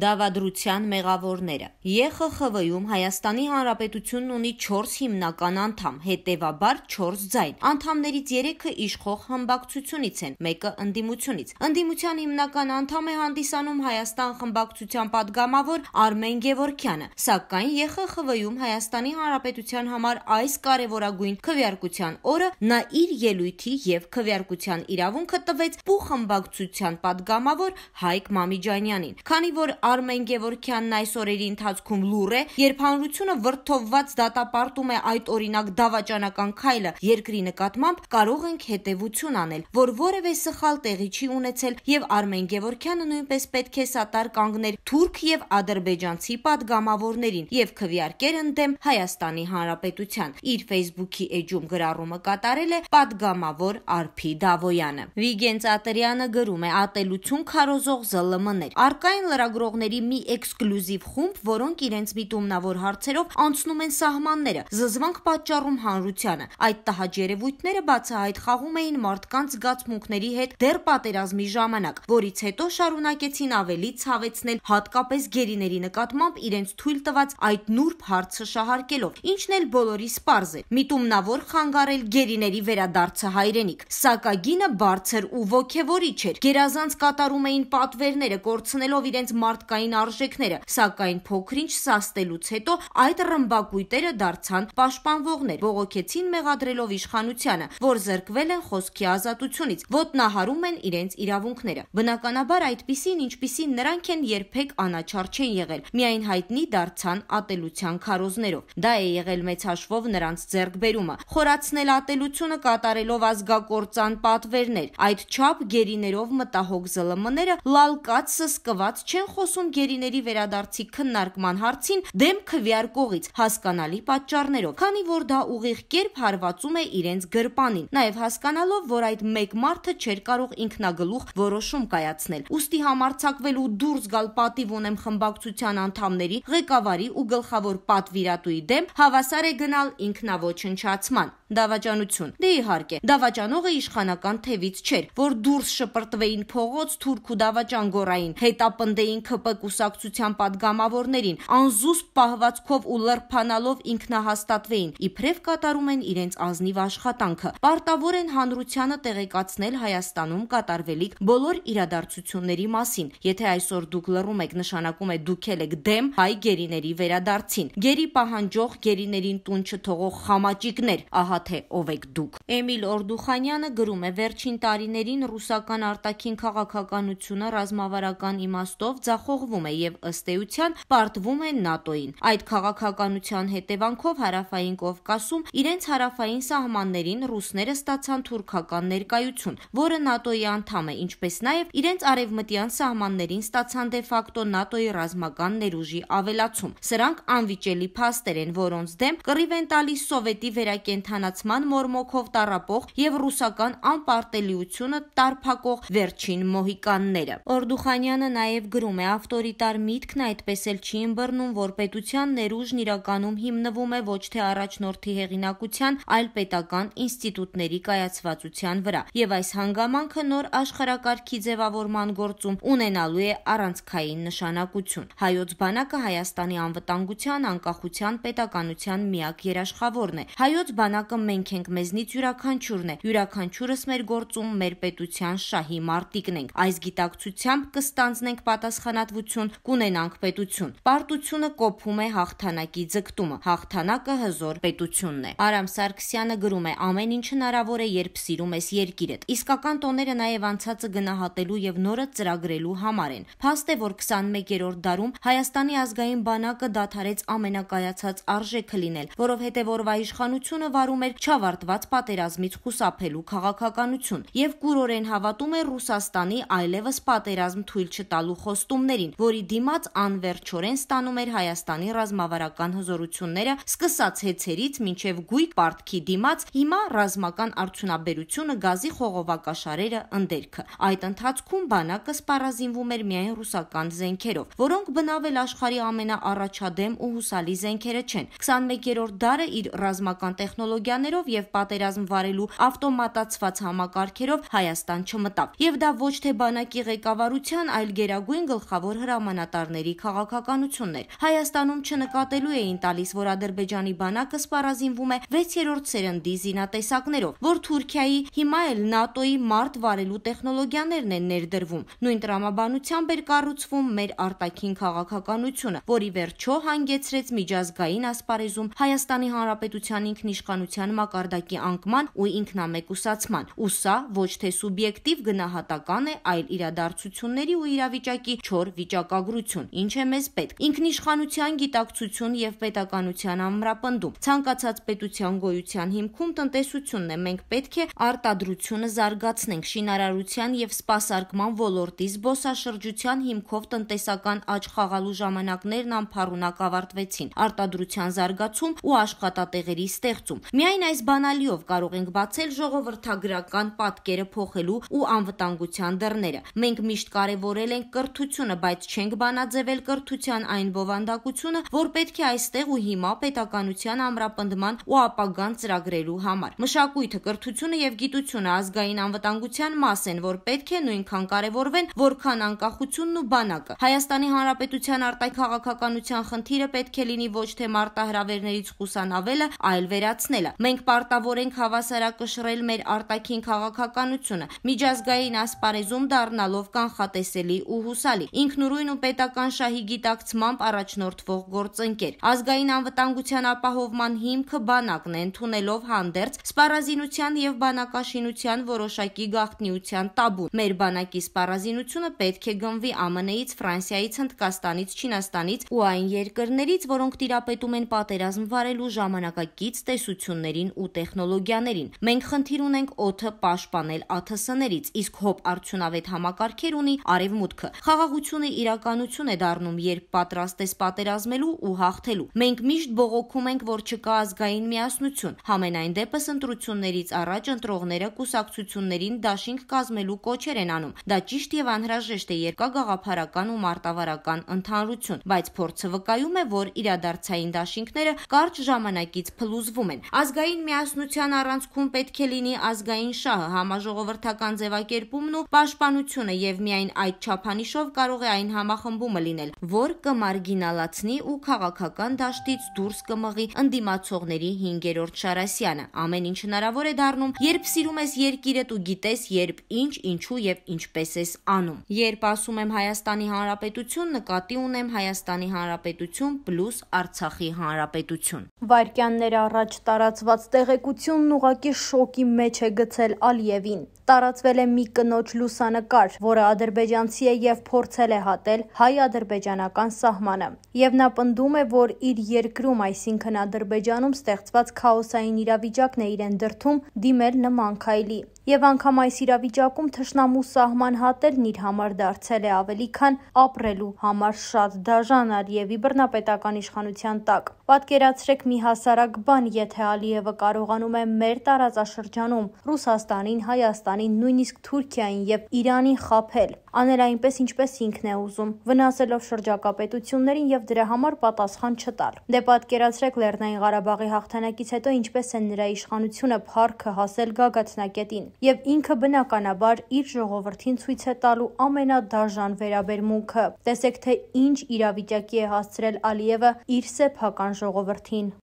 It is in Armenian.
Դավադրության մեղավորները ԵԽԽՎ-ում Հայաստանի Հանրապետությունն ունի 4 հիմնական անդամ, հետևաբար 4 ձայն։ Անդամներից 3-ը իշխող խմբակցությունից են, մեկը ընդդիմությունից։ Ընդդիմության հիմնական անդամ է հանդիսանում Հայաստան խմբակցության падգամավոր Արմեն Գևորքյանը, սակայն ԵԽԽՎ-ում Հայաստանի Հանրապետության համար այս կարևորագույն քվեարկության օրը նա իր ելույթի եւ քվեարկության իրավունքը տվեց Պու խմբակցության падգամավոր Հայկ Մամիջանյանին։ Քանի որ Արմեն Գևորքյանն այս օրերի ընթացքում լուր է, երբ հանրությունը վրթովված դատապարտում է այդ օրինակ դավաճանական քայլը երկրի նկատմամբ, կարող ենք հետևություն անել, որ որևէ սխալ տեղի չի ունեցել եւ Արմեն Գևորքյանը նույնպես պետք է սատար կանգներ թուրք եւ ադրբեջանցի падգամավորներին եւ քվեարկեր ընդդեմ Հայաստանի Հանրապետության։ Իր Facebook-ի էջում գրառումը կատարել է падգամավոր Արփի Դավոյանը։ Վիգեն Ծատրյանը գրում է ատելություն քարոզող ԶԼՄ-ներ։ Արկայն լրագրող աշխատողների մի էքսկլյուզիվ խումբ, որոնք իրենց միտումնավոր հարցերով անցնում են սահմանները, զզվանք պատճառում հանրությանը։ Այդ տհաճ երևույթները բացահայտ խաղում էին մարդկանց զգացմունքների հետ դեռ պատերազմի ժամանակ, որից հետո շարունակեցին ավելի ցավեցնել հատկապես գերիների նկատմամբ իրենց թույլ տված այդ նուրբ հարցը շահարկելով, ինչն էլ բոլորի սպարզ է։ Միտումնավոր խանգարել գերիների վերադարձը հայրենիք։ Սակագինը բարձր ու ոգևորիչ էր։ Գերազանց կատարում էին պատվերները կորցնելով իրենց մարդ նպատկային արժեքները, սակայն փոքրինչ սաստելուց հետո այդ ռմբակույտերը դարձան պաշտպանվողներ, բողոքեցին մեղադրելով իշխանությանը, որ զրկվել են խոսքի ազատությունից, ոտնահարում են իրենց իրավունքները։ Բնականաբար այդտիսին, ինչպիսին նրանք են երբեք անաչառ չեն եղել, միայն հայտնի դարձան ատելության քարոզներով։ Դա է եղել մեծ հաշվով նրանց ձեռքբերումը։ Խորացնել ատելությունը կատարելով ազգակործան պատվերներ, այդ չափ գերիներով մտահոգ ԶԼՄ-ները լալկած սսկված չեն խոս խոսում գերիների վերադարձի քննարկման հարցին դեմ քվեարկողից հասկանալի պատճառներով, քանի որ դա ուղիղ կերպ հարվածում է իրենց գրպանին, նաև հասկանալով, որ այդ մեկ մարդը չէր կարող ինքնագլուխ որոշում կայացնել։ Ոստի համարցակվել ու դուրս գալ պատիվ ունեմ խմբակցության անդամների, ղեկավարի ու գլխավոր պատվիրատուի դեմ հավասար է գնալ ինքնավոչնչացման դավաճանություն։ Դե իհարկե, դավաճանողը իշխանական թևից չէր, որ դուրս շպրտվեին փողոց թուրք ու դավաճան գորային, հետապնդեին ԿՊ կուսակցության падգամավորներին, անզուսպ պահվածքով ու լրփանալով ինքնահաստատվեին, իբրև կատարում են իրենց ազնիվ աշխատանքը։ Պարտավոր են հանրությանը տեղեկացնել Հայաստանում կատարվելիք բոլոր իրադարձությունների մասին։ Եթե այսօր դուք լռում եք, նշանակում է դուք ել եք դեմ հայ գերիների վերադարձին։ Գերի պահանջող գերիներին տուն չթողող խամաճիկներ, ահա թե ով եք դուք։ Էմիլ Օրդուխանյանը գրում է վերջին տարիներին ռուսական արտաքին քաղաքականությունը ռազմավարական իմաստով ձախողվում է եւ ըստ էության պարտվում է ՆԱՏՕ-ին։ Այդ քաղաքականության հետևանքով հարավային Կովկասում իրենց հարավային սահմաններին ռուսները ստացան թուրքական ներկայություն, որը ՆԱՏՕ-ի անդամ է, ինչպես նաեւ իրենց արևմտյան սահմաններին ստացան դեֆակտո ՆԱՏՕ-ի ռազմական ներուժի ավելացում։ Սրանք անվիճելի փաստեր են, որոնց դեմ կռիվ են տալիս սովետի վերակենդանացման զարգացման մորմոքով տառապող եւ ռուսական անպարտելիությունը տարփակող վերջին մոհիկանները։ Օրդուխանյանը նաեւ գրում է ավտորիտար միտքն այդպես էլ չի ըմբռնում, որ պետության ներուժն իրականում հիմնվում է ոչ թե առաջնորդի հեղինակության, այլ պետական ինստիտուտների կայացվածության վրա։ Եվ այս հանգամանքը նոր աշխարակարգի ձևավորման գործում ունենալու է առանցքային նշանակություն։ Հայոց բանակը Հայաստանի անվտանգության, անկախության, պետականության միակ երաշխավորն է։ Հայոց բանակը նպատակը մենք ենք, մեզնից յուրաքանչյուրն է։ Յուրաքանչյուրս մեր գործում մեր պետության շահի մարտիկն ենք։ Այս գիտակցությամբ կստանձնենք պատասխանատվություն, կունենանք պետություն։ Պարտությունը կոփում է հաղթանակի ձգտումը։ Հաղթանակը հզոր պետությունն է։ Արամ Սարգսյանը գրում է. ամեն ինչ հնարավոր է, երբ սիրում ես երկիրդ։ Իսկական տոները նաև անցածը գնահատելու եւ նորը ծրագրելու համար են։ Փաստ է, որ 21-րդ դարում Հայաստանի ազգային բանակը դադարեց ամենակայացած արժեքը լինել, որովհետեւ որվա իշխանությունը վարում պահանջում էր չավարտված պատերազմից խուսափելու քաղաքականություն եւ կուրորեն հավատում է Ռուսաստանի այլևս պատերազմ թույլ չտալու խոստումներին, որի դիմաց անվերջորեն ստանում էր Հայաստանի ռազմավարական հզորությունները սկսած հեցերից մինչև գույք պարտքի դիմաց հիմա ռազմական արդյունաբերությունը գազի խողովակաշարերը ընդերքը։ Այդ ընթացքում բանակը սպառազինվում էր միայն ռուսական զենքերով, որոնք բնավել աշխարի ամենաառաջադեմ ու հուսալի զենքերը չեն։ 21-րդ դարը իր ռազմական տեխնոլոգիա ռազմավարականներով եւ պատերազմ վարելու ավտոմատացված համակարգերով Հայաստան չմտավ։ Եվ դա ոչ թե բանակի ղեկավարության, այլ գերագույն գլխավոր հրամանատարների քաղաքականությունն էր։ Հայաստանում չնկատելու էին տալիս, որ Ադրբեջանի բանակը սպառազինվում է 6-րդ սերնդի զինատեսակներով, որ Թուրքիայի հիմա էլ ՆԱՏՕ-ի մարտ վարելու տեխնոլոգիաներն են ներդրվում։ Նույն տրամաբանությամբ էր կառուցվում մեր արտաքին քաղաքականությունը, որի վերջո հանգեցրեց միջազգային ասպարեզում Հայաստանի Հանրապետության ինքնիշխանության պետության մակարդակի անկման ու ինքնամեկուսացման, ու սա ոչ թե սուբյեկտիվ գնահատական է, այլ իրադարձությունների ու իրավիճակի չոր վիճակագրություն, ինչ է մեզ պետք։ Ինքնիշխանության գիտակցություն եւ պետականության ամրապնդում։ Ցանկացած պետության գոյության հիմքում տնտեսությունն է։ Մենք պետք է արտադրությունը զարգացնենք շինարարության եւ սպասարկման ոլորտի զբոսաշրջության հիմքով տնտեսական աճ խաղալու ժամանակներն անփառունակ ավարտվեցին։ Արտադրության զարգացում ու աշխատատեղերի ստեղծում։ Միայն Միայն այս բանալիով կարող ենք բացել ժողովրդագրական պատկերը փոխելու ու անվտանգության դռները։ Մենք միշտ կարևորել ենք կրթությունը, բայց չենք բանաձևել կրթության այն բովանդակությունը, որ պետք է այստեղ ու հիմա պետականության ամրապնդման ու ապագան ծրագրելու համար։ Մշակույթը, կրթությունը եւ գիտությունը ազգային անվտանգության մաս են, որ պետք է նույնքան կարևորվեն, որքան անկախությունն ու բանակը։ Հայաստանի Հանրապետության արտաքաղաքականության խնդիրը պետք է լինի ոչ թե մարտահրավերներից խուսանավելը, այլ վերացնելը։ Մենք պարտավոր ենք հավասարակշռել մեր արտաքին քաղաքականությունը, միջազգային ասպարեզում դառնալով կանխատեսելի ու հուսալի, ինքնուրույն ու պետական շահի գիտակցմամբ առաջնորդվող գործընկեր։ Ազգային անվտանգության ապահովման հիմքը բանակն է ընդունելով հանդերձ սպառազինության եւ բանակաշինության որոշակի գաղտնիության տաբուն։ Մեր բանակի սպառազինությունը պետք է գնվի ԱՄՆ-ից, Ֆրանսիայից, Հնդկաստանից, Չինաստանից ու այն երկրներից, որոնք տիրապետում են պատերազմ վարելու ժամանակակից տեսությունների ռեսուրսներին ու տեխնոլոգիաներին։ Մենք խնդիր ունենք օթը պաշտպանել ԱԹՍ-ներից, իսկ հոբ արդյունավետ համակարգեր ունի արևմուտքը։ Խաղաղությունը իրականություն է դառնում, երբ պատրաստ ես պատերազմելու ու հաղթելու։ Մենք միշտ բողոքում ենք, որ չկա ազգային միասնություն։ Համենայն դեպս ընտրություններից առաջ ընտրողները կուսակցություններին դաշինք կազմելու կոչեր են անում։ Դա ճիշտ եւ անհրաժեշտ է երկա գաղափարական ու մարտավարական ընդհանրություն, բայց փորձը վկայում է, որ իրադարձային դաշինքները կարճ ժամանակից փլուզվում են։ Ազգային ազգային միասնության առանցքում պետք է լինի ազգային շահը, համաժողովրդական ձևակերպումն ու պաշտպանությունը եւ միայն այդ չափանիշով կարող է այն համախմբումը լինել, որ կմարգինալացնի ու քաղաքական դաշտից դուրս կմղի ընդդիմացողների 5-րդ Շարասյանը։ Ամեն ինչ հնարավոր է դառնում, երբ սիրում ես երկիրդ ու գիտես, երբ ինչ, ինչու եւ ինչպես ես անում։ Երբ ասում եմ Հայաստանի Հանրապետություն, նկատի ունեմ Հայաստանի Հանրապետություն պլյուս Արցախի Հանրապետություն։ Վարքյանները առաջ տարած ստացված տեղեկությունն ուղակի շոկի մեջ է գցել Ալիևին։ Տարածվել է մի կնոջ լուսանկար, որը ադրբեջանցի է եւ փորձել է հատել հայ-ադրբեջանական սահմանը։ Եվ նա պնդում է, որ իր երկրում, այսինքն Ադրբեջանում ստեղծված քաոսային իրավիճակն է իրեն դրթում դիմել նման քայլի։ Եվ անգամ այս իրավիճակում թշնամու սահման հատելն իր համար դարձել է ավելի քան ապրելու համար շատ դաժան Ալիևի բռնապետական իշխանության տակ։ Պատկերացրեք մի հասարակ բան, եթե Ալիևը կարողանում է մեր տարածաշրջանում Ռուսաստանին, Հայաստանին, նույնիսկ Թուրքիային եւ Իրանին խაფել, անել այնպես, ինչպես ինքն է ուզում, վնասելով շրջակա պետություններին եւ դրա համար պատասխան չտալ։ Դե պատկերացրեք Լեռնային Ղարաբաղի հաղթանակից հետո ինչպես է նրա իշխանությունը փառքը հասել գագաթնակետին եւ ինքը բնականաբար իր ժողովրդին ցույց է տալու ամենադաժան վերաբերմունքը։ Տեսեք թե ինչ իրավիճակի է հասցրել Ալիևը իր սեփական ժողովրդին։